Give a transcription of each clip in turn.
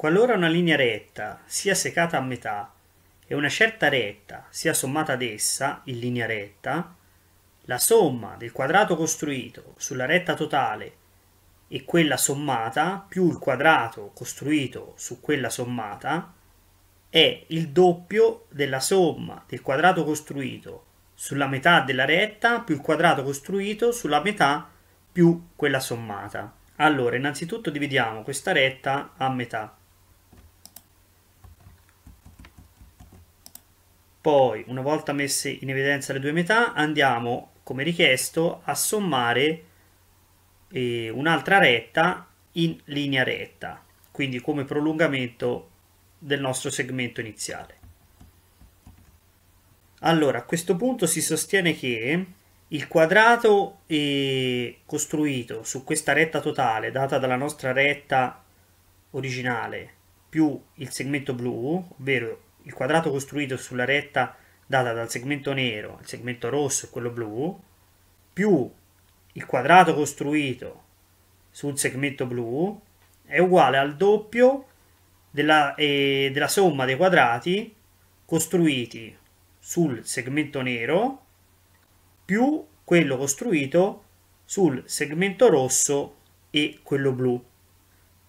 Qualora una linea retta sia secata a metà e una certa retta sia sommata ad essa in linea retta, la somma del quadrato costruito sulla retta totale e quella sommata più il quadrato costruito su quella sommata è il doppio della somma del quadrato costruito sulla metà della retta più il quadrato costruito sulla metà più quella sommata. Allora, innanzitutto dividiamo questa retta a metà. Poi, una volta messe in evidenza le due metà, andiamo, come richiesto, a sommare eh, un'altra retta in linea retta, quindi come prolungamento del nostro segmento iniziale. Allora, a questo punto si sostiene che il quadrato eh, costruito su questa retta totale, data dalla nostra retta originale, più il segmento blu, ovvero il quadrato costruito sulla retta data dal segmento nero il segmento rosso e quello blu, più il quadrato costruito sul segmento blu è uguale al doppio della, eh, della somma dei quadrati costruiti sul segmento nero più quello costruito sul segmento rosso e quello blu.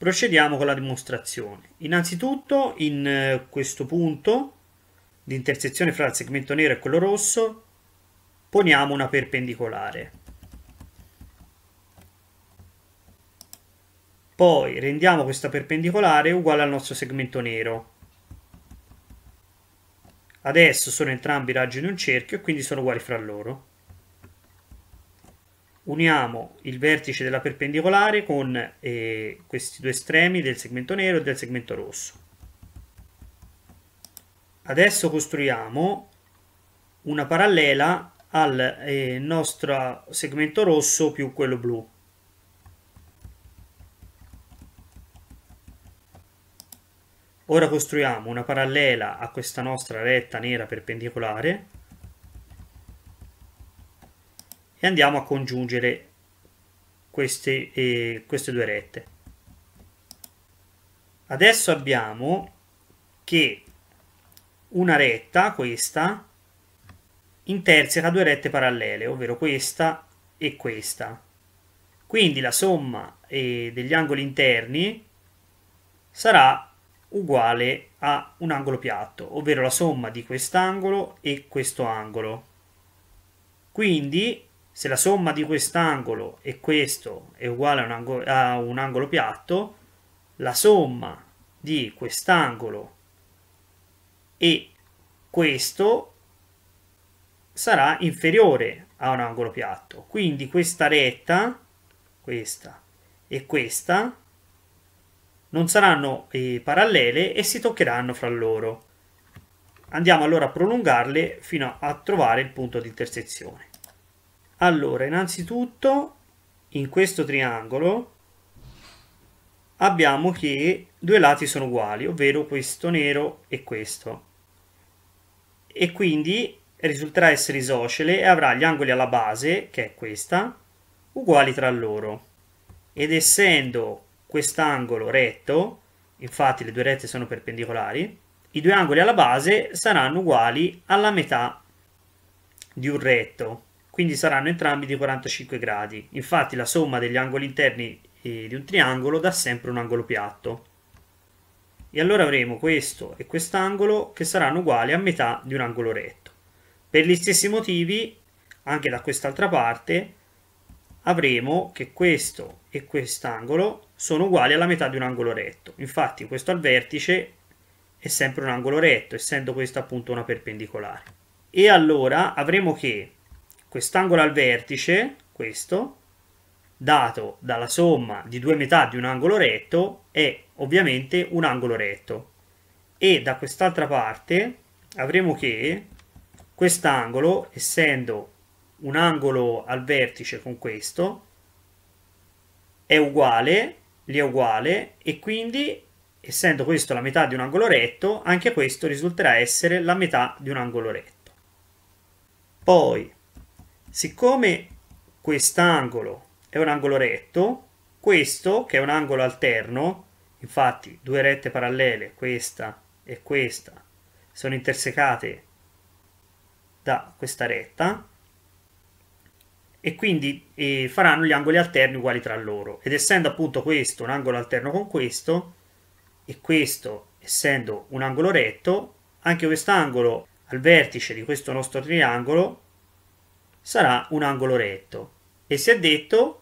Procediamo con la dimostrazione. Innanzitutto in eh, questo punto di intersezione fra il segmento nero e quello rosso poniamo una perpendicolare. Poi rendiamo questa perpendicolare uguale al nostro segmento nero. Adesso sono entrambi i raggi di un cerchio e quindi sono uguali fra loro uniamo il vertice della perpendicolare con eh, questi due estremi del segmento nero e del segmento rosso. Adesso costruiamo una parallela al eh, nostro segmento rosso più quello blu. Ora costruiamo una parallela a questa nostra retta nera perpendicolare e andiamo a congiungere queste, eh, queste due rette. Adesso abbiamo che una retta, questa, interseca due rette parallele, ovvero questa e questa. Quindi la somma eh, degli angoli interni sarà uguale a un angolo piatto, ovvero la somma di quest'angolo e questo angolo. Quindi se la somma di quest'angolo e questo è uguale a un angolo, a un angolo piatto, la somma di quest'angolo e questo sarà inferiore a un angolo piatto. Quindi questa retta, questa e questa, non saranno eh, parallele e si toccheranno fra loro. Andiamo allora a prolungarle fino a trovare il punto di intersezione. Allora, innanzitutto in questo triangolo abbiamo che due lati sono uguali, ovvero questo nero e questo. E quindi risulterà essere isocele e avrà gli angoli alla base, che è questa, uguali tra loro. Ed essendo quest'angolo retto, infatti le due rette sono perpendicolari, i due angoli alla base saranno uguali alla metà di un retto quindi saranno entrambi di 45 gradi. Infatti la somma degli angoli interni di un triangolo dà sempre un angolo piatto. E allora avremo questo e quest'angolo che saranno uguali a metà di un angolo retto. Per gli stessi motivi, anche da quest'altra parte, avremo che questo e quest'angolo sono uguali alla metà di un angolo retto. Infatti questo al vertice è sempre un angolo retto, essendo questa appunto una perpendicolare. E allora avremo che quest'angolo al vertice, questo, dato dalla somma di due metà di un angolo retto, è ovviamente un angolo retto. E da quest'altra parte avremo che quest'angolo, essendo un angolo al vertice con questo, è uguale, lì è uguale, e quindi, essendo questo la metà di un angolo retto, anche questo risulterà essere la metà di un angolo retto. Poi, siccome quest'angolo è un angolo retto, questo che è un angolo alterno, infatti due rette parallele, questa e questa, sono intersecate da questa retta e quindi eh, faranno gli angoli alterni uguali tra loro ed essendo appunto questo un angolo alterno con questo e questo essendo un angolo retto anche quest'angolo al vertice di questo nostro triangolo sarà un angolo retto e si è detto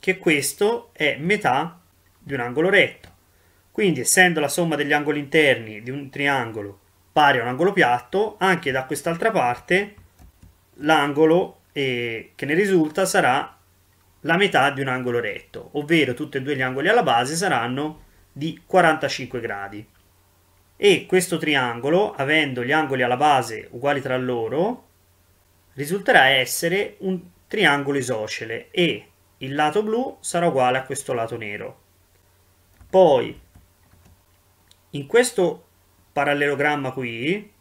che questo è metà di un angolo retto. Quindi essendo la somma degli angoli interni di un triangolo pari a un angolo piatto, anche da quest'altra parte l'angolo eh, che ne risulta sarà la metà di un angolo retto, ovvero tutti e due gli angoli alla base saranno di 45 gradi. E questo triangolo, avendo gli angoli alla base uguali tra loro, risulterà essere un triangolo isocele e il lato blu sarà uguale a questo lato nero. Poi, in questo parallelogramma qui,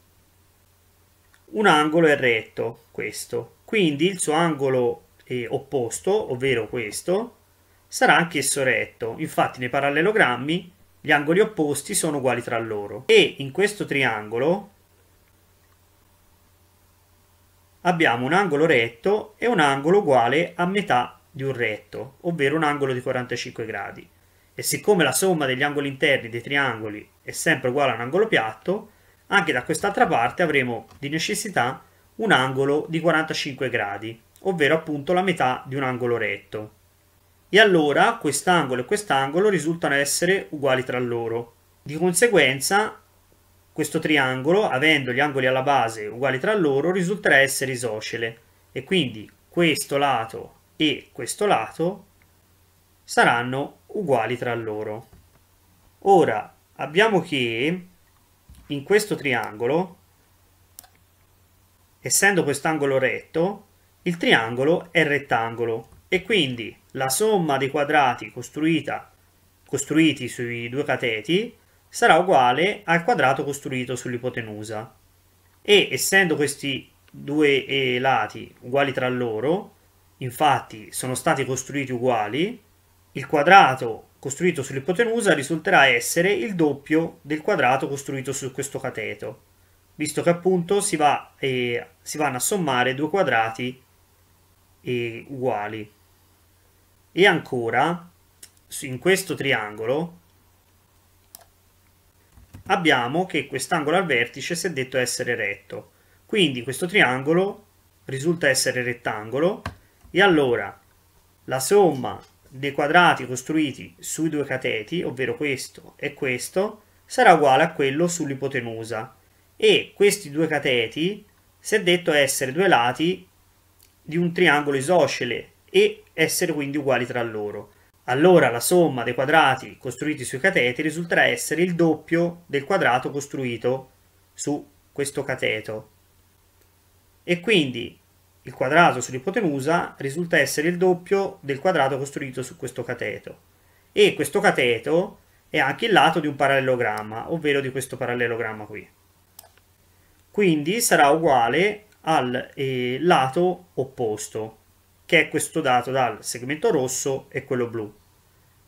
un angolo è retto, questo. Quindi il suo angolo eh, opposto, ovvero questo, sarà anch'esso retto. Infatti nei parallelogrammi gli angoli opposti sono uguali tra loro. E in questo triangolo abbiamo un angolo retto e un angolo uguale a metà di un retto, ovvero un angolo di 45 gradi. E siccome la somma degli angoli interni dei triangoli è sempre uguale a un angolo piatto, anche da quest'altra parte avremo di necessità un angolo di 45 gradi, ovvero appunto la metà di un angolo retto. E allora quest'angolo e quest'angolo risultano essere uguali tra loro. Di conseguenza questo triangolo, avendo gli angoli alla base uguali tra loro, risulterà essere isoscele e quindi questo lato e questo lato saranno uguali tra loro. Ora abbiamo che in questo triangolo, essendo quest'angolo retto, il triangolo è rettangolo e quindi la somma dei quadrati costruiti sui due cateti sarà uguale al quadrato costruito sull'ipotenusa e essendo questi due eh, lati uguali tra loro, infatti sono stati costruiti uguali, il quadrato costruito sull'ipotenusa risulterà essere il doppio del quadrato costruito su questo cateto, visto che appunto si, va, eh, si vanno a sommare due quadrati eh, uguali. E ancora, in questo triangolo, abbiamo che quest'angolo al vertice si è detto essere retto. Quindi questo triangolo risulta essere rettangolo e allora la somma dei quadrati costruiti sui due cateti, ovvero questo e questo, sarà uguale a quello sull'ipotenusa e questi due cateti si è detto essere due lati di un triangolo isoscele e essere quindi uguali tra loro allora la somma dei quadrati costruiti sui cateti risulterà essere il doppio del quadrato costruito su questo cateto. E quindi il quadrato sull'ipotenusa risulta essere il doppio del quadrato costruito su questo cateto. E questo cateto è anche il lato di un parallelogramma, ovvero di questo parallelogramma qui. Quindi sarà uguale al eh, lato opposto che è questo dato dal segmento rosso e quello blu.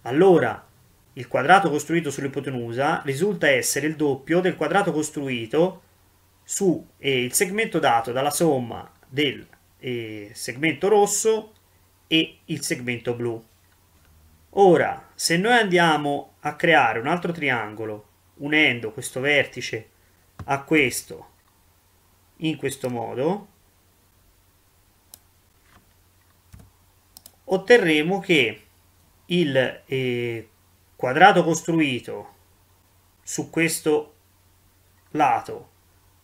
Allora, il quadrato costruito sull'ipotenusa risulta essere il doppio del quadrato costruito su eh, il segmento dato dalla somma del eh, segmento rosso e il segmento blu. Ora, se noi andiamo a creare un altro triangolo unendo questo vertice a questo in questo modo, otterremo che il eh, quadrato costruito su questo lato,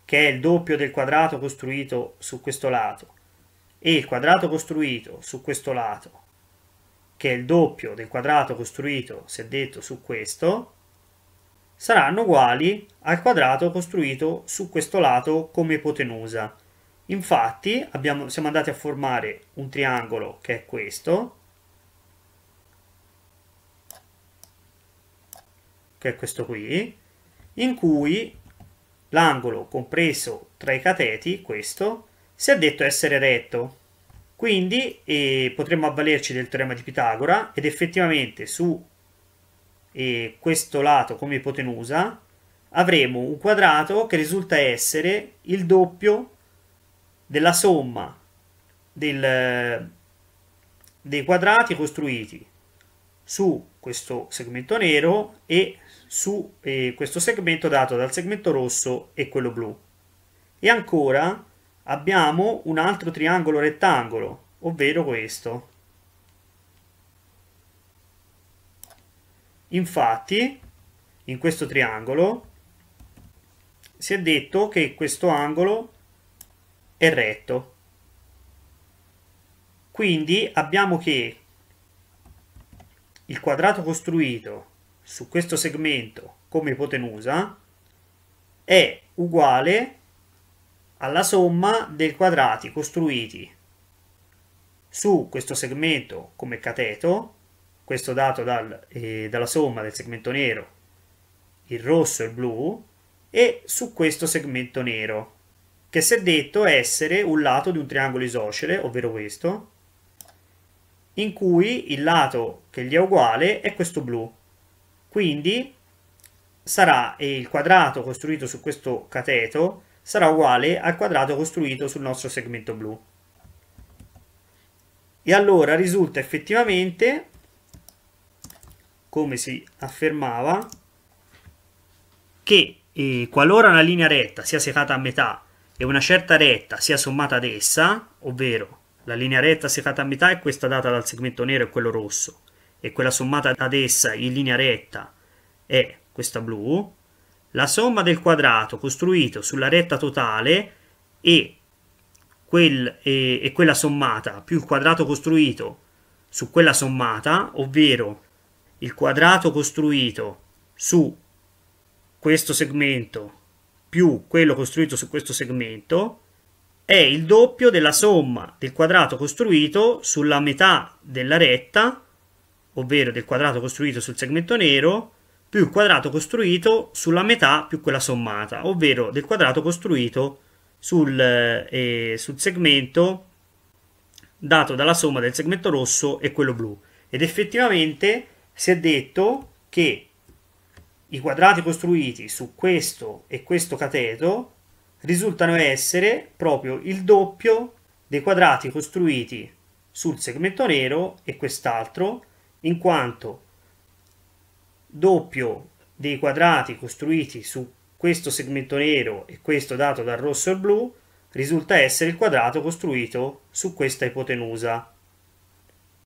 che è il doppio del quadrato costruito su questo lato, e il quadrato costruito su questo lato, che è il doppio del quadrato costruito, se detto, su questo, saranno uguali al quadrato costruito su questo lato come ipotenusa. Infatti abbiamo, siamo andati a formare un triangolo che è questo, che è questo qui, in cui l'angolo compreso tra i cateti, questo, si è detto essere retto. Quindi eh, potremmo avvalerci del teorema di Pitagora ed effettivamente su eh, questo lato come ipotenusa avremo un quadrato che risulta essere il doppio della somma del, dei quadrati costruiti su questo segmento nero e su eh, questo segmento dato dal segmento rosso e quello blu. E ancora abbiamo un altro triangolo rettangolo, ovvero questo. Infatti, in questo triangolo si è detto che questo angolo e retto. Quindi abbiamo che il quadrato costruito su questo segmento come ipotenusa è uguale alla somma dei quadrati costruiti su questo segmento come cateto, questo dato dal, eh, dalla somma del segmento nero, il rosso e il blu, e su questo segmento nero, che si è detto essere un lato di un triangolo isocele, ovvero questo, in cui il lato che gli è uguale è questo blu. Quindi sarà il quadrato costruito su questo cateto sarà uguale al quadrato costruito sul nostro segmento blu. E allora risulta effettivamente, come si affermava, che eh, qualora una linea retta sia seccata a metà e una certa retta sia sommata ad essa, ovvero la linea retta si è fatta a metà è questa data dal segmento nero e quello rosso, e quella sommata ad essa in linea retta è questa blu, la somma del quadrato costruito sulla retta totale e, quel, e, e quella sommata più il quadrato costruito su quella sommata, ovvero il quadrato costruito su questo segmento più quello costruito su questo segmento è il doppio della somma del quadrato costruito sulla metà della retta, ovvero del quadrato costruito sul segmento nero, più il quadrato costruito sulla metà più quella sommata, ovvero del quadrato costruito sul, eh, sul segmento dato dalla somma del segmento rosso e quello blu. Ed effettivamente si è detto che i quadrati costruiti su questo e questo cateto risultano essere proprio il doppio dei quadrati costruiti sul segmento nero e quest'altro, in quanto doppio dei quadrati costruiti su questo segmento nero e questo dato dal rosso e blu risulta essere il quadrato costruito su questa ipotenusa.